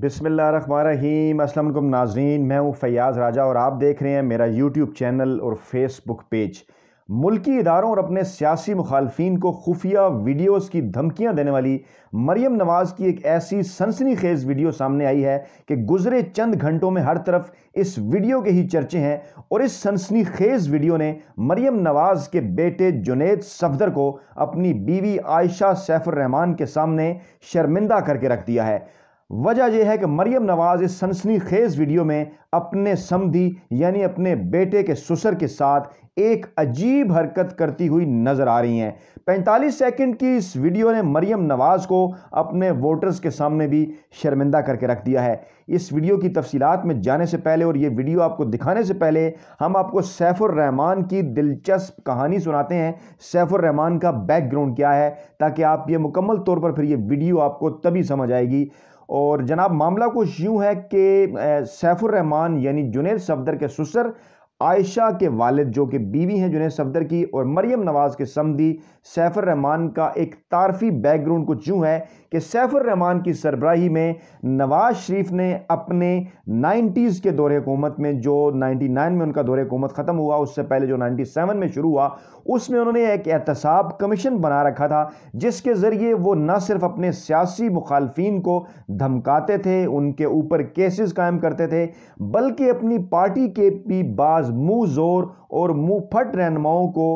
بسم اللہ الرحمن الرحیم السلام علیکم ناظرین میں ہوں فیاض راجہ اور آپ دیکھ رہے ہیں میرا یوٹیوب چینل اور فیس بک پیج ملکی اداروں اور اپنے سیاسی مخالفین کو خفیہ ویڈیوز کی دھمکیاں دینے والی مریم نواز کی ایک ایسی سنسنی خیز ویڈیو سامنے آئی ہے کہ گزرے چند گھنٹوں میں ہر طرف اس ویڈیو کے ہی چرچے ہیں اور اس سنسنی خیز ویڈیو نے مریم نواز کے بیٹے جنید صفدر کو اپنی بیوی عائشہ سیف الرحمان کے سامنے شرمندہ کر کے رکھ دیا ہے وجہ یہ ہے کہ مریم نواز اس سنسنی خیز ویڈیو میں اپنے سمدھی یعنی اپنے بیٹے کے سسر کے ساتھ ایک عجیب حرکت کرتی ہوئی نظر آ رہی ہیں پینتالیس سیکنڈ کی اس ویڈیو نے مریم نواز کو اپنے ووٹرز کے سامنے بھی شرمندہ کر کے رکھ دیا ہے اس ویڈیو کی تفصیلات میں جانے سے پہلے اور یہ ویڈیو آپ کو دکھانے سے پہلے ہم آپ کو سیف الرحمان کی دلچسپ کہانی سناتے ہیں سیف الرحمان کا بیک گراؤنڈ کیا ہے تاکہ آپ یہ مکمل طور پر پھر یہ ویڈیو آپ کو تبھی سمجھ آئے گی اور جناب معاملہ کچھ یوں ہے کہ سیف الرحمان یعنی جنید صفدر کے سسر عائشہ کے والد جو کہ بیوی ہیں جنہیں صفدر کی اور مریم نواز کے سمدھی سیف الرحمان کا ایک تعارفی بیک گراؤنڈ کو یوں ہے کہ سیف الرحمان کی سربراہی میں نواز شریف نے اپنے نائنٹیز کے دور حکومت میں جو نائنٹی نائن میں ان کا دور حکومت ختم ہوا اس سے پہلے جو نائنٹی سیون میں شروع ہوا اس میں انہوں نے ایک احتساب کمیشن بنا رکھا تھا جس کے ذریعے وہ نہ صرف اپنے سیاسی مخالفین کو دھمکاتے تھے ان کے اوپر کیسز قائم کرتے تھے بلکہ اپنی پارٹی کے بھی بعض منہ زور اور منہ پھٹ رہنماؤں کو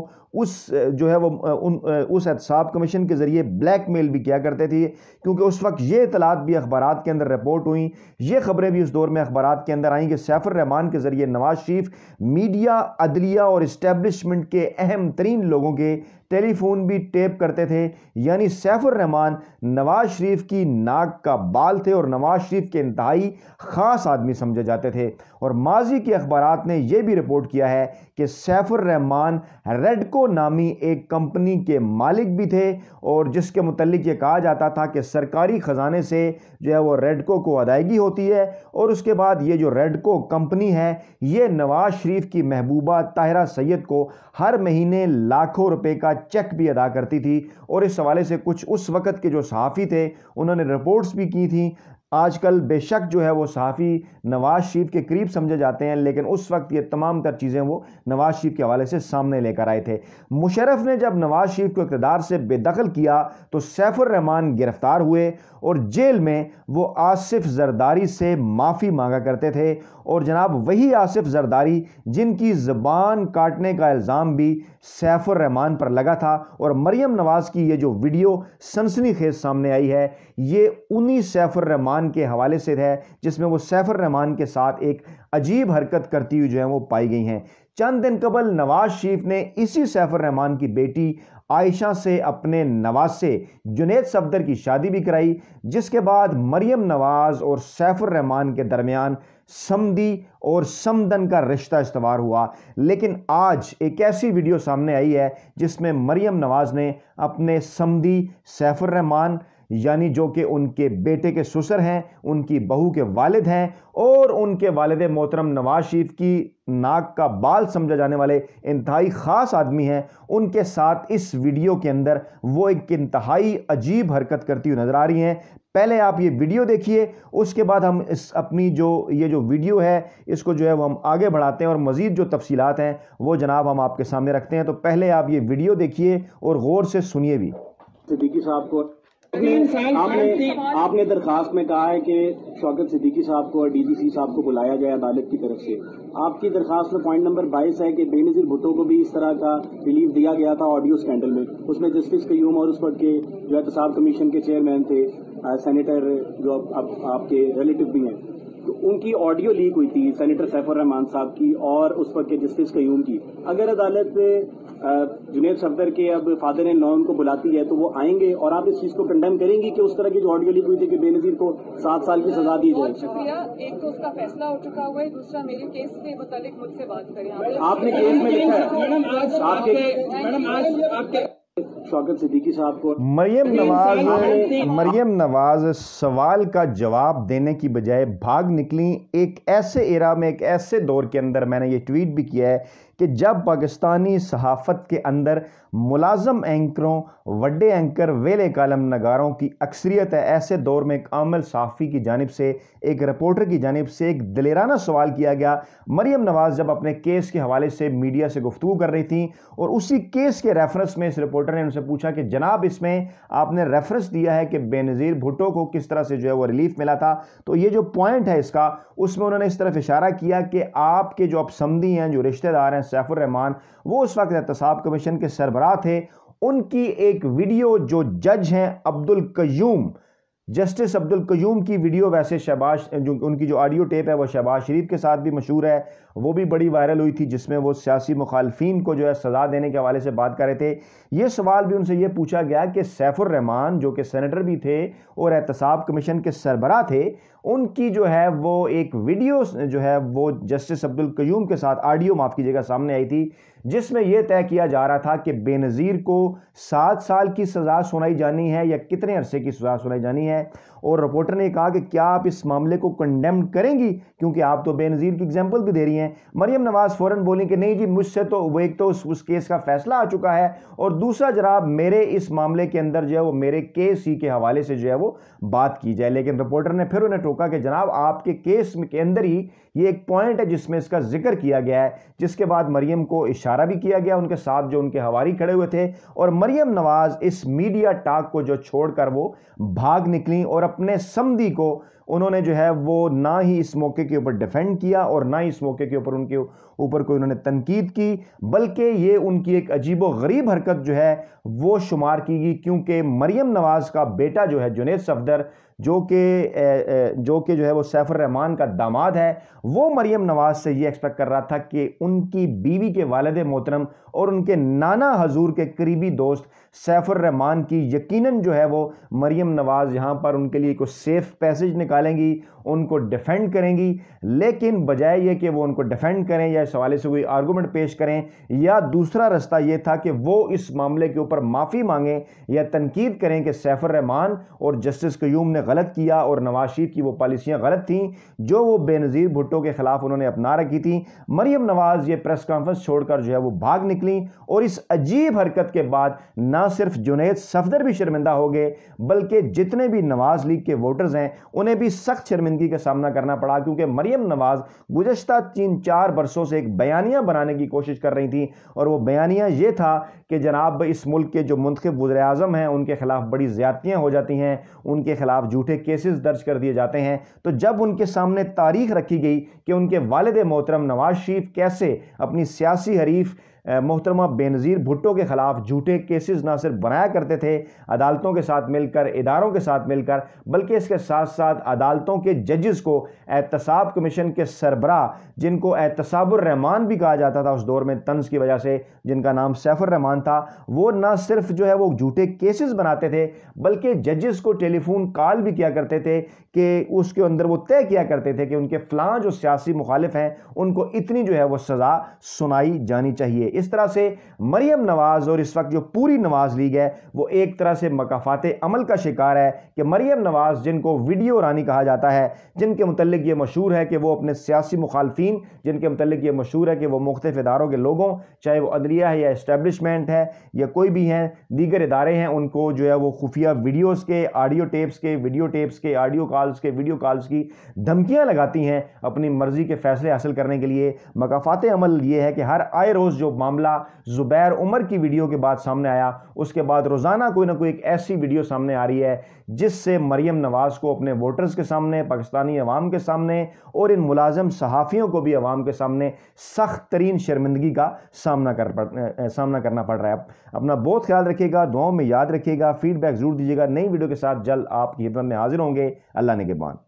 اس جو ہے وہ ان اس احتساب کمیشن کے ذریعے بلیک میل بھی کیا کرتے تھے کیونکہ اس وقت یہ اطلاعات بھی اخبارات کے اندر رپورٹ ہوئیں یہ خبریں بھی اس دور میں اخبارات کے اندر آئیں کہ سیف الرحمان کے ذریعے نواز شریف میڈیا عدلیہ اور اسٹیبلشمنٹ کے اہم ترین لوگوں کے ٹیلی فون بھی ٹیپ کرتے تھے یعنی سیف الرحمان نواز شریف کی ناک کا بال تھے اور نواز شریف کے انتہائی خاص آدمی سمجھے جاتے تھے اور ماضی کے اخبارات نے یہ بھی رپورٹ کیا ہے کہ سیف الرحمان ریڈ نامی ایک کمپنی کے مالک بھی تھے اور جس کے متعلق یہ کہا جاتا تھا کہ سرکاری خزانے سے جو ہے وہ ریڈکو کو ادائیگی ہوتی ہے اور اس کے بعد یہ جو ریڈکو کمپنی ہے یہ نواز شریف کی محبوبہ طاہرہ سید کو ہر مہینے لاکھوں روپے کا چیک بھی ادا کرتی تھی اور اس حوالے سے کچھ اس وقت کے جو صحافی تھے انہوں نے رپورٹس بھی کی تھیں آج کل بے شک جو ہے وہ صحافی نواز شریف کے قریب سمجھے جاتے ہیں لیکن اس وقت یہ تمام تر چیزیں وہ نواز شریف کے حوالے سے سامنے لے کر آئے تھے مشرف نے جب نواز شریف کو اقتدار سے بے دخل کیا تو سیف الرحمان گرفتار ہوئے اور جیل میں وہ آصف زرداری سے معافی مانگا کرتے تھے اور جناب وہی آصف زرداری جن کی زبان کاٹنے کا الزام بھی سیف الرحمان پر لگا تھا اور مریم نواز کی یہ جو ویڈیو سنسنی خیز سامنے آئی ہے یہ انہی سیف الرحمان کے حوالے سے ہے جس میں وہ سیف الرحمان کے ساتھ ایک عجیب حرکت کرتی ہوئی جو ہیں وہ پائی گئی ہیں چند دن قبل نواز شریف نے اسی سیف الرحمان کی بیٹی عائشہ سے اپنے نواز سے جنید صفدر کی شادی بھی کرائی جس کے بعد مریم نواز اور سیف الرحمان کے درمیان سمدی اور سمدن کا رشتہ استوار ہوا لیکن آج ایک ایسی ویڈیو سامنے آئی ہے جس میں مریم نواز نے اپنے سمدی سیف الرحمان یعنی جو کہ ان کے بیٹے کے سسر ہیں ان کی بہو کے والد ہیں اور ان کے والد محترم نواز شریف کی ناک کا بال سمجھا جانے والے انتہائی خاص آدمی ہیں ان کے ساتھ اس ویڈیو کے اندر وہ ایک انتہائی عجیب حرکت کرتی ہوئی نظر آ رہی ہیں پہلے آپ یہ ویڈیو دیکھیے اس کے بعد ہم اس اپنی جو یہ جو ویڈیو ہے اس کو جو ہے وہ ہم آگے بڑھاتے ہیں اور مزید جو تفصیلات ہیں وہ جناب ہم آپ کے سامنے رکھتے ہیں تو پہلے آپ یہ ویڈیو دیکھیے اور غور سے سنیے بھی صدیقی صاحب کو آپ نے درخواست میں کہا ہے کہ شوکت صدیقی صاحب کو اور ڈی جی سی صاحب کو بلایا جائے عدالت کی طرف سے آپ کی درخواست میں پوائنٹ نمبر بائیس ہے کہ بے نظیر بھٹو کو بھی اس طرح کا ریلیف دیا گیا تھا آڈیو اسکینڈل میں اس میں جسٹس قیوم اور اس پر جو احتساب کمیشن کے چیئرمین تھے سینیٹر جو آپ کے ریلیٹو بھی ہیں ان کی آڈیو لیک ہوئی تھی سینیٹر سیف الرحمان صاحب کی اور اس وقت کے جسٹس قیوم کی اگر عدالت جنید صفدر کے اب فادر نے نو ان کو بلاتی ہے تو وہ آئیں گے اور آپ اس چیز کو کنڈیم کریں گی کہ اس طرح کی جو آڈیو لیک ہوئی تھی کہ بے نظیر کو سات سال کی سزا دی جائے شکریہ ایک تو اس کا فیصلہ ہو چکا ہوا ہے دوسرا آپ نے کیس میں لکھا ہے شوکت صدیقی صاحب کو مریم نواز مریم نواز سوال کا جواب دینے کی بجائے بھاگ نکلیں ایک ایسے ایرا میں ایک ایسے دور کے اندر میں نے یہ ٹویٹ بھی کیا ہے کہ جب پاکستانی صحافت کے اندر ملازم اینکروں وڈے اینکر ویلے کالم نگاروں کی اکثریت ہے ایسے دور میں ایک عامل صحافی کی جانب سے ایک رپورٹر کی جانب سے ایک دلیرانہ سوال کیا گیا مریم نواز جب اپنے کیس کے حوالے سے میڈیا سے گفتگو کر رہی تھی اور اسی کیس کے ریفرنس میں اس رپورٹر نے ان سے پوچھا کہ جناب اس میں آپ نے ریفرنس دیا ہے کہ بے نظیر بھٹو کو کس طرح سے جو ہے وہ ریلیف ملا تھا تو یہ جو پوائنٹ ہے اس کا اس میں انہوں نے اس طرف اشارہ کیا کہ آپ کے جو اپسمدی ہیں جو رشتہ دار ہیں سیف الرحمان وہ اس وقت اعتصاب کمیشن کے سربراہ تھے ان کی ایک ویڈیو جو جج ہیں عبدالقیوم جسٹس عبد القیوم کی ویڈیو ویسے شہباز جو ان کی جو آڈیو ٹیپ ہے وہ شہباز شریف کے ساتھ بھی مشہور ہے وہ بھی بڑی وائرل ہوئی تھی جس میں وہ سیاسی مخالفین کو جو ہے سزا دینے کے حوالے سے بات کر رہے تھے یہ سوال بھی ان سے یہ پوچھا گیا کہ سیف الرحمان جو کہ سینیٹر بھی تھے اور احتساب کمیشن کے سربراہ تھے ان کی جو ہے وہ ایک ویڈیو جو ہے وہ جسٹس عبد القیوم کے ساتھ آڈیو معاف کی جگہ سامنے آئی تھی جس میں یہ طے کیا جا رہا تھا کہ بے نظیر کو سات سال کی سزا سنائی جانی ہے یا کتنے عرصے کی سزا سنائی جانی ہے it اور رپورٹر نے کہا کہ کیا آپ اس معاملے کو کنڈیم کریں گی کیونکہ آپ تو بے نظیر کی ایگزامپل بھی دے رہی ہیں مریم نواز فوراً بولیں کہ نہیں جی مجھ سے تو وہ ایک تو اس اس کیس کا فیصلہ آ چکا ہے اور دوسرا جناب میرے اس معاملے کے اندر جو ہے وہ میرے کیس ہی کے حوالے سے جو ہے وہ بات کی جائے لیکن رپورٹر نے پھر انہیں ٹوکا کہ جناب آپ کے کیس کے اندر ہی یہ ایک پوائنٹ ہے جس میں اس کا ذکر کیا گیا ہے جس کے بعد مریم کو اشارہ بھی کیا گیا ان کے ساتھ جو ان کے ہواری کھڑے ہوئے تھے اور مریم نواز اس میڈیا ٹاک کو جو چھوڑ کر وہ بھاگ نکلیں اور اب اپنے سمدھی کو انہوں نے جو ہے وہ نہ ہی اس موقع کے اوپر ڈیفینڈ کیا اور نہ ہی اس موقع کے اوپر ان کے اوپر کوئی انہوں نے تنقید کی بلکہ یہ ان کی ایک عجیب و غریب حرکت جو ہے وہ شمار کی گئی کیونکہ مریم نواز کا بیٹا جو ہے جنید صفدر جو کہ جو کہ جو ہے وہ سیف الرحمان کا داماد ہے وہ مریم نواز سے یہ ایکسپیکٹ کر رہا تھا کہ ان کی بیوی کے والد محترم اور ان کے نانا حضور کے قریبی دوست سیف الرحمان کی یقیناً جو ہے وہ مریم نواز یہاں پر ان کے لیے کوئی سیف پیسج نکالیں گی ان کو ڈیفینڈ کریں گی لیکن بجائے یہ کہ وہ ان کو ڈیفینڈ کریں یا اس حوالے سے کوئی آرگومنٹ پیش کریں یا دوسرا رستہ یہ تھا کہ وہ اس معاملے کے اوپر معافی مانگیں یا تنقید کریں کہ سیف الرحمان اور جسٹس قیوم نے غلط کیا اور نواز شریف کی وہ پالیسیاں غلط تھیں جو وہ بے نظیر بھٹو کے خلاف انہوں نے اپنا رکھی تھیں مریم نواز یہ پریس کانفرنس چھوڑ کر جو ہے وہ بھاگ نکلیں اور اس عجیب حرکت کے بعد نہ صرف جنید صفدر بھی شرمندہ ہو گئے بلکہ جتنے بھی نواز لیگ کے ووٹرز ہیں انہیں بھی سخت شرمندگی کا سامنا کرنا پڑا کیونکہ مریم نواز گزشتہ تین چار برسوں سے ایک بیانیہ بنانے کی کوشش کر رہی تھیں اور وہ بیانیہ یہ تھا کہ جناب اس ملک کے جو منتخب وزیر اعظم ہیں ان کے خلاف بڑی زیادتیاں ہو جاتی ہیں ان کے خلاف جو جھوٹے کیسز درج کر دیے جاتے ہیں تو جب ان کے سامنے تاریخ رکھی گئی کہ ان کے والد محترم نواز شریف کیسے اپنی سیاسی حریف محترمہ بے نظیر بھٹو کے خلاف جھوٹے کیسز نہ صرف بنایا کرتے تھے عدالتوں کے ساتھ مل کر اداروں کے ساتھ مل کر بلکہ اس کے ساتھ ساتھ عدالتوں کے ججز کو اعتصاب کمیشن کے سربراہ جن کو اعتصاب الرحمان بھی کہا جاتا تھا اس دور میں تنز کی وجہ سے جن کا نام سیف الرحمان تھا وہ نہ صرف جو ہے وہ جھوٹے کیسز بناتے تھے بلکہ ججز کو ٹیلی فون کال بھی کیا کرتے تھے کہ اس کے اندر وہ طے کیا کرتے تھے کہ ان کے فلاں جو سیاسی مخالف ہیں ان کو اتنی جو ہے وہ سزا سنائی جانی چاہیے اس طرح سے مریم نواز اور اس وقت جو پوری نواز لیگ ہے وہ ایک طرح سے مقافات عمل کا شکار ہے کہ مریم نواز جن کو ویڈیو رانی کہا جاتا ہے جن کے متعلق یہ مشہور ہے کہ وہ اپنے سیاسی مخالفین جن کے متعلق یہ مشہور ہے کہ وہ مختلف اداروں کے لوگوں چاہے وہ عدلیہ ہے یا اسٹیبلشمنٹ ہے یا کوئی بھی ہیں دیگر ادارے ہیں ان کو جو ہے وہ خفیہ ویڈیوز کے آڈیو ٹیپس کے ویڈیو ٹیپس کے آڈیو کالز کے ویڈیو کالز کی دھمکیاں لگاتی ہیں اپنی مرضی کے فیصلے حاصل کرنے کے لیے مقافات عمل یہ ہے کہ ہر آئے روز جو معاملہ زبیر عمر کی ویڈیو کے بعد سامنے آیا اس کے بعد روزانہ کوئی نہ کوئی ایک ایسی ویڈیو سامنے آ رہی ہے جس سے مریم نواز کو اپنے ووٹرز کے سامنے پاکستانی عوام کے سامنے اور ان ملازم صحافیوں کو بھی عوام کے سامنے سخت ترین شرمندگی کا سامنا, کر سامنا کرنا پڑ رہا ہے اپنا بہت خیال رکھے گا دعاؤں میں یاد رکھے گا فیڈ بیک ضرور دیجیے گا نئی ویڈیو کے ساتھ جلد آپ کی خدمت میں حاضر ہوں گے اللہ نگہبان